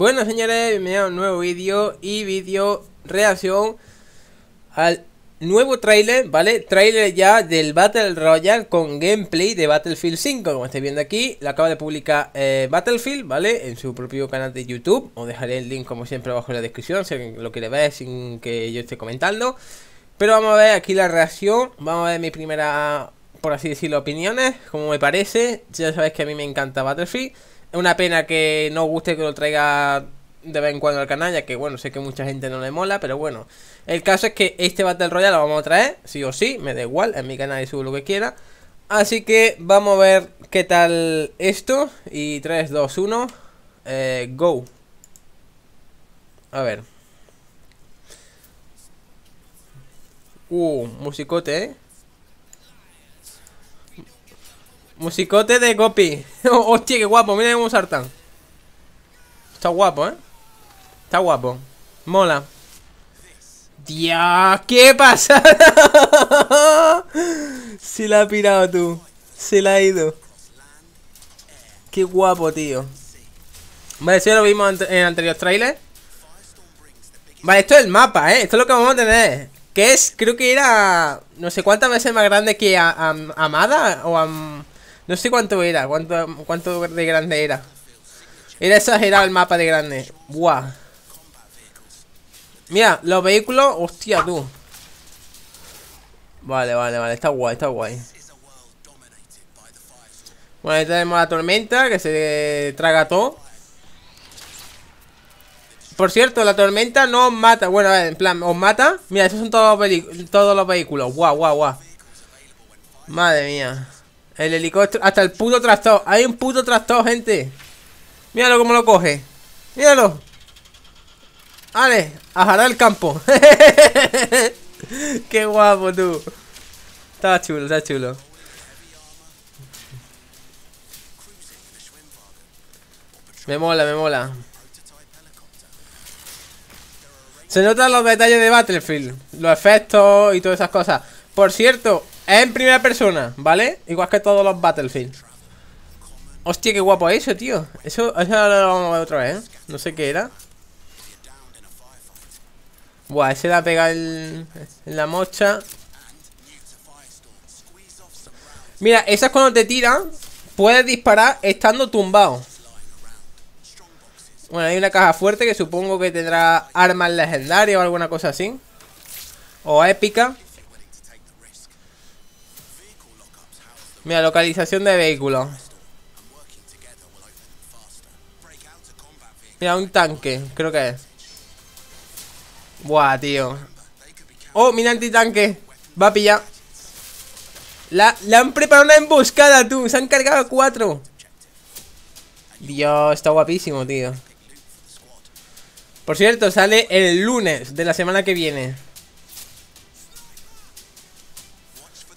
Bueno señores, bienvenidos a un nuevo vídeo y vídeo reacción al nuevo trailer, ¿vale? Trailer ya del Battle Royale con gameplay de Battlefield 5, como estáis viendo aquí. Lo acaba de publicar eh, Battlefield, ¿vale? En su propio canal de YouTube. Os dejaré el link como siempre abajo en la descripción, si lo le ver sin que yo esté comentando. Pero vamos a ver aquí la reacción, vamos a ver mi primera, por así decirlo, opiniones, como me parece. Ya sabéis que a mí me encanta Battlefield. Es Una pena que no guste que lo traiga de vez en cuando al canal, ya que bueno, sé que mucha gente no le mola, pero bueno. El caso es que este Battle Royale lo vamos a traer, sí o sí, me da igual, en mi canal subo lo que quiera. Así que vamos a ver qué tal esto. Y 3, 2, 1, go. A ver. Uh, musicote, eh. Musicote de Copy, Hostia, qué guapo. Mira cómo sartán. Está guapo, ¿eh? Está guapo. Mola. Dios, ¿qué pasa? Se la ha pirado tú. Se la ha ido. Qué guapo, tío. Vale, eso ya lo vimos en anteriores trailers Vale, esto es el mapa, ¿eh? Esto es lo que vamos a tener. Que es, creo que era... No sé cuántas veces más grande que Amada o a... No sé cuánto era, cuánto, cuánto de grande era. Era exagerado el mapa de grande. Guau. Mira, los vehículos... Hostia, tú. Vale, vale, vale. Está guay, está guay. Bueno, ahí tenemos la tormenta que se traga todo. Por cierto, la tormenta no os mata. Bueno, en plan, os mata. Mira, estos son todos los, todos los vehículos. Guau, guau, guau. Madre mía. El helicóptero. Hasta el puto tractor. Hay un puto tractor, gente. Míralo cómo lo coge. Míralo. Ale, a el campo. Qué guapo, tú. Está chulo, está chulo. Me mola, me mola. Se notan los detalles de Battlefield, los efectos y todas esas cosas. Por cierto, en primera persona, ¿vale? Igual que todos los Battlefield. Hostia, qué guapo eso, tío. Eso, lo vamos a ver otra vez, ¿eh? No sé qué era. Buah, ese da pega el, en la mocha. Mira, esas cuando te tiran Puedes disparar estando tumbado. Bueno, hay una caja fuerte que supongo que tendrá armas legendarias o alguna cosa así. O épica. Mira, localización de vehículo. Mira, un tanque, creo que es. Buah, tío. Oh, mira antitanque. Va a pillar. La, han preparado una emboscada, tú. Se han cargado cuatro. Dios, está guapísimo, tío. Por cierto, sale el lunes de la semana que viene.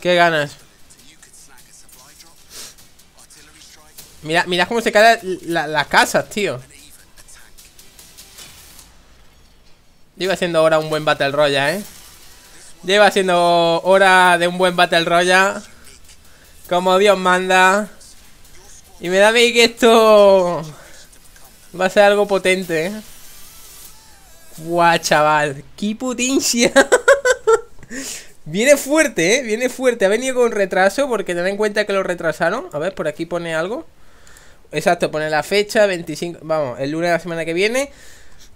¿Qué ganas? Mira, mira cómo se caen las casas, tío. Lleva siendo ahora un buen Battle Royale, ¿eh? Lleva siendo hora de un buen Battle Royale. Como Dios manda. Y me da a que esto va a ser algo potente. ¿eh? Guau, chaval. ¡Qué putincia! viene fuerte, ¿eh? Viene fuerte. Ha venido con retraso porque te en cuenta que lo retrasaron. A ver, por aquí pone algo. Exacto, pone la fecha, 25, vamos, el lunes de la semana que viene.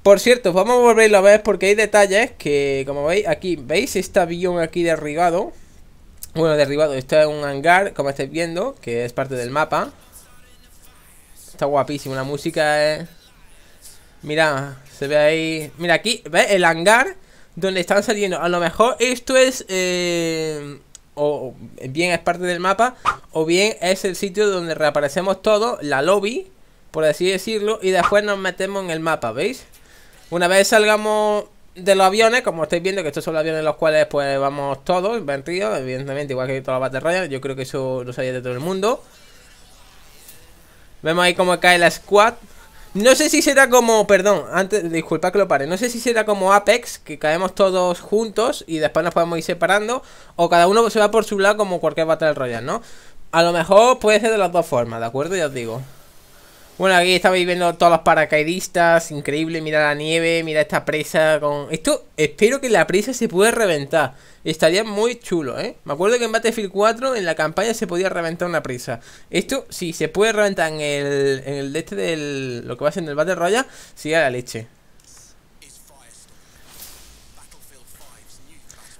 Por cierto, vamos a volverlo a ver porque hay detalles que, como veis, aquí, ¿veis este avión aquí derribado? Bueno, derribado, esto es un hangar, como estáis viendo, que es parte del mapa. Está guapísimo, la música es... Mira, se ve ahí... Mira aquí, ¿ves? El hangar donde están saliendo. A lo mejor esto es... Eh, o bien es parte del mapa, o bien es el sitio donde reaparecemos todos, la lobby, por así decirlo, y después nos metemos en el mapa, ¿veis? Una vez salgamos de los aviones, como estáis viendo, que estos son los aviones en los cuales pues vamos todos, van evidentemente, igual que toda la Battle yo creo que eso lo sabía de todo el mundo. Vemos ahí cómo cae la squad, no sé si será como, perdón, antes, disculpa que lo pare, no sé si será como Apex, que caemos todos juntos y después nos podemos ir separando, o cada uno se va por su lado como cualquier Battle Royale, ¿no? A lo mejor puede ser de las dos formas, ¿de acuerdo? Ya os digo. Bueno, aquí estabais viendo todos los paracaidistas, increíble, mira la nieve, mira esta presa con... Esto, espero que la presa se pueda reventar, estaría muy chulo, ¿eh? Me acuerdo que en Battlefield 4 en la campaña se podía reventar una presa. Esto, si se puede reventar en el, en el de este del... lo que va a ser en el Battle Royale, a la leche.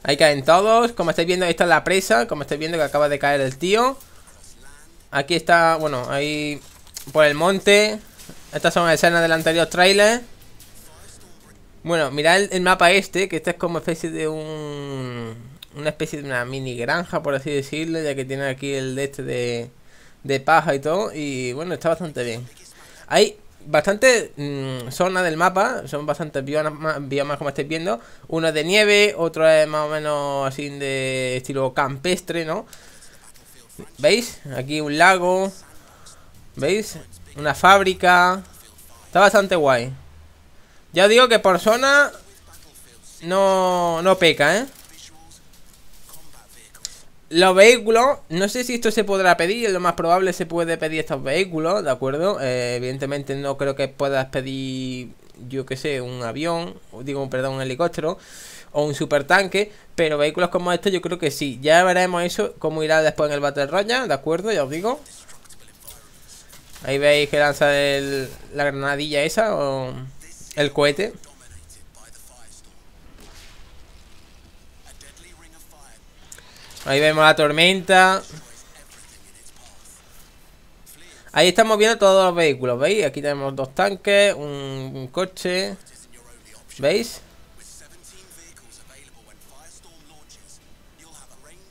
Ahí caen todos, como estáis viendo, ahí está la presa, como estáis viendo que acaba de caer el tío. Aquí está, bueno, ahí por el monte. Estas son escenas del anterior trailer. Bueno, mirad el, mapa este, que este es como especie de un... Una especie de una mini granja, por así decirlo, ya que tiene aquí el de este de, paja y todo. Y bueno, está bastante bien. Hay bastante mm, zonas del mapa, son bastantes biomas, biomas como estáis viendo. Uno de nieve, otro es más o menos así de estilo campestre, ¿no? ¿Veis? Aquí un lago, ¿Veis? Una fábrica. Está bastante guay. Ya digo que por zona no, no peca, ¿eh? Los vehículos, no sé si esto se podrá pedir, lo más probable se puede pedir estos vehículos, ¿de acuerdo? Eh, evidentemente no creo que puedas pedir, yo que sé, un avión, digo, perdón, un helicóptero o un super tanque pero vehículos como estos yo creo que sí. Ya veremos eso, cómo irá después en el Battle Royale, ¿de acuerdo? Ya os digo. Ahí veis que lanza la granadilla esa o el cohete. Ahí vemos la tormenta. Ahí estamos viendo todos los vehículos, ¿veis? Aquí tenemos dos tanques, un coche. ¿Veis?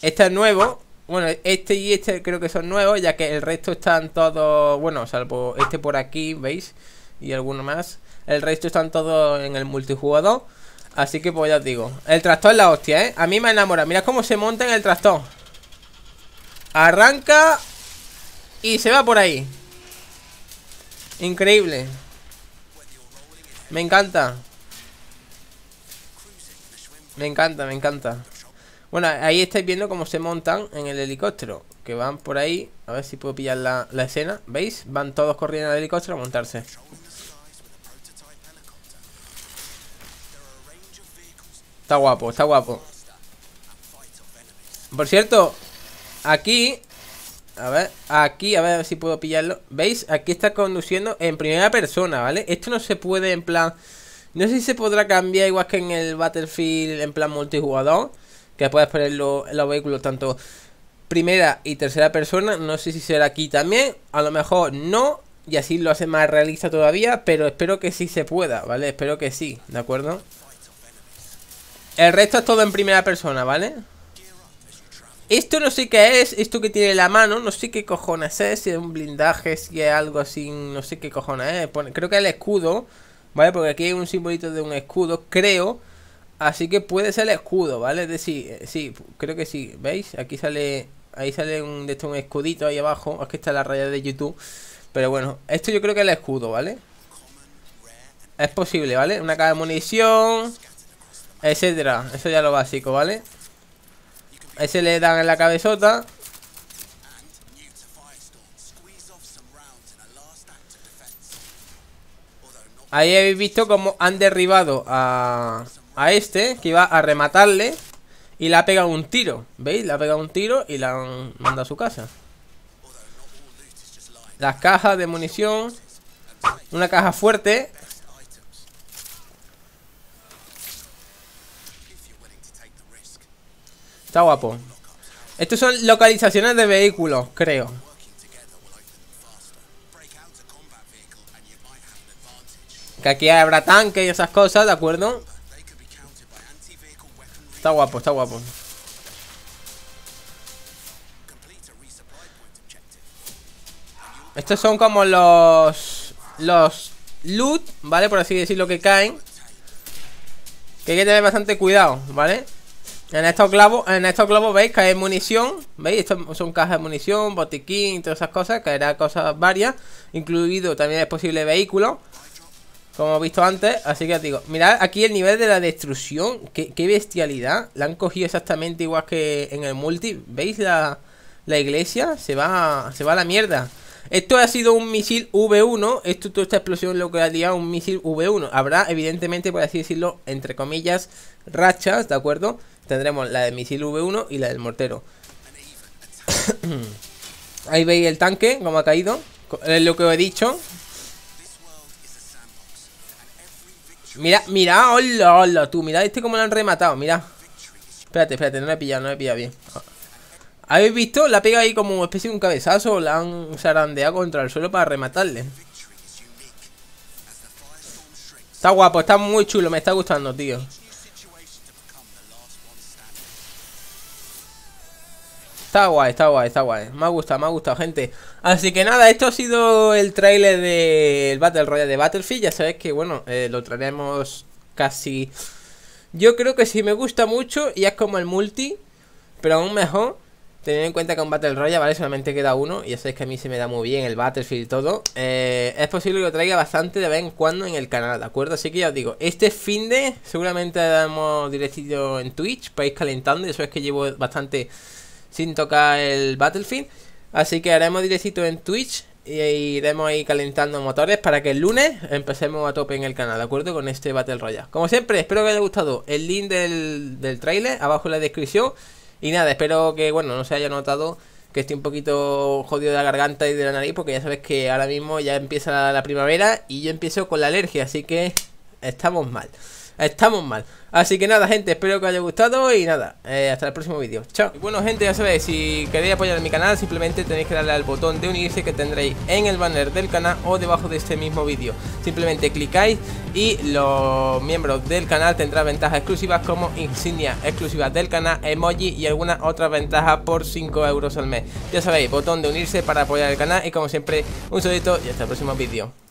Este es nuevo, bueno, este y este creo que son nuevos, ya que el resto están todos, bueno, salvo este por aquí, ¿veis? Y alguno más. El resto están todos en el multijugador. Así que pues ya os digo. El tractor es la hostia, ¿eh? A mí me enamora. Mira cómo se monta en el tractor. Arranca y se va por ahí. Increíble. Me encanta. Me encanta, me encanta. Bueno, ahí estáis viendo cómo se montan en el helicóptero. Que van por ahí. A ver si puedo pillar la, escena. ¿Veis? Van todos corriendo al helicóptero a montarse. Está guapo, está guapo. Por cierto, aquí... A ver, aquí, a ver si puedo pillarlo. ¿Veis? Aquí está conduciendo en primera persona, ¿vale? Esto no se puede en plan... No sé si se podrá cambiar igual que en el Battlefield en plan multijugador que puedas poner los, vehículos tanto primera y tercera persona. No sé si será aquí también, a lo mejor no, y así lo hace más realista todavía, pero espero que sí se pueda, ¿vale? Espero que sí, ¿de acuerdo? El resto es todo en primera persona, ¿vale? Esto no sé qué es, esto que tiene la mano, no sé qué cojones es, si es un blindaje, si es algo así, no sé qué cojones es. Creo que es el escudo, ¿vale? Porque aquí hay un simbolito de un escudo, creo... Así que puede ser el escudo, ¿vale? Es decir, eh, sí, creo que sí. ¿Veis? Aquí sale. Ahí sale un, escudito ahí abajo. es que está la raya de YouTube. Pero bueno, esto yo creo que es el escudo, ¿vale? Es posible, ¿vale? Una caja de munición. Etcétera. Eso ya es lo básico, ¿vale? Ese le dan en la cabezota. Ahí habéis visto cómo han derribado a, a este que iba a rematarle y le ha pegado un tiro. ¿Veis? Le ha pegado un tiro y la han mandado a su casa. Las cajas de munición. Una caja fuerte. Está guapo. Estos son localizaciones de vehículos, creo. Que aquí habrá tanques y esas cosas, ¿de acuerdo? Está guapo, está guapo. Estos son como los... Los loot, ¿vale? Por así decirlo, que caen. Que hay que tener bastante cuidado, ¿vale? En estos globos, en estos globos, ¿veis? Que hay munición, ¿veis? Estos son cajas de munición, botiquín, todas esas cosas, caerá cosas varias, incluido también es posible vehículo. Como he visto antes, así que digo Mirad aquí el nivel de la destrucción qué, bestialidad, la han cogido exactamente igual que en el multi ¿Veis la, iglesia? Se va, se va a la mierda esto ha sido un misil V1. Esto, toda esta explosión lo que haría un misil V1. Habrá, evidentemente, por así decirlo, entre comillas, rachas, ¿de acuerdo? Tendremos la del misil V1 y la del mortero. Ahí veis el tanque, como ha caído. Es lo que os he dicho. Mira, mira, hola, hola, tú. Mira este cómo lo han rematado, mira. Espérate, espérate, no lo he pillado, no lo he pillado bien. ¿Habéis visto? La pega ahí como especie de un cabezazo. La han zarandeado contra el suelo para rematarle. Está guapo, está muy chulo, me está gustando, tío. Está guay, está guay, está guay. Me ha gustado, me ha gustado, gente. Así que nada, esto ha sido el trailer del Battle Royale de Battlefield. Ya sabéis que, bueno, eh, lo traeremos casi... Yo creo que si me gusta mucho, y es como el multi, pero aún mejor... Teniendo en cuenta que en Battle Royale, ¿vale? Solamente queda uno. Y ya sabéis que a mí se me da muy bien el Battlefield y todo. Eh, es posible que lo traiga bastante de vez en cuando en el canal, ¿de acuerdo? Así que ya os digo, este fin de seguramente damos directo en Twitch para ir calentando. Eso es que llevo bastante sin tocar el Battlefield. Así que haremos directito en Twitch y iremos ahí calentando motores para que el lunes empecemos a tope en el canal, ¿de acuerdo? Con este Battle Royale. Como siempre, espero que os haya gustado el link del, del trailer abajo en la descripción. Y nada, espero que, bueno, no se haya notado que estoy un poquito jodido de la garganta y de la nariz, porque ya sabes que ahora mismo ya empieza la primavera y yo empiezo con la alergia, así que estamos mal estamos mal. Así que nada, gente, espero que os haya gustado y nada, eh, hasta el próximo vídeo. Chao. Y bueno, gente, ya sabéis, si queréis apoyar mi canal, simplemente tenéis que darle al botón de unirse que tendréis en el banner del canal o debajo de este mismo vídeo. Simplemente clicáis y los miembros del canal tendrán ventajas exclusivas como insignia exclusiva del canal, emoji y alguna otra ventaja por 5 euros al mes. Ya sabéis, botón de unirse para apoyar el canal y como siempre, un saludito y hasta el próximo vídeo.